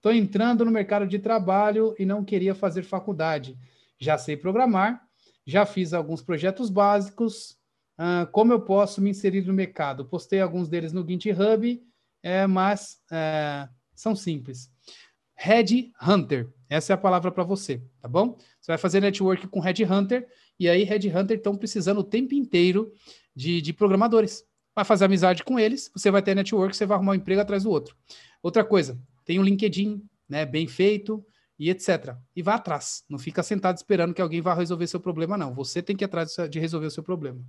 Estou entrando no mercado de trabalho e não queria fazer faculdade. Já sei programar, já fiz alguns projetos básicos. Uh, como eu posso me inserir no mercado? Postei alguns deles no GitHub, é, mas é, são simples. Red Hunter, essa é a palavra para você, tá bom? Você vai fazer network com Red Hunter e aí Red Hunter estão precisando o tempo inteiro de, de programadores. Vai fazer amizade com eles, você vai ter network, você vai arrumar um emprego atrás do outro. Outra coisa, tem um LinkedIn, né, bem feito e etc. E vá atrás, não fica sentado esperando que alguém vá resolver seu problema não. Você tem que ir atrás de resolver o seu problema.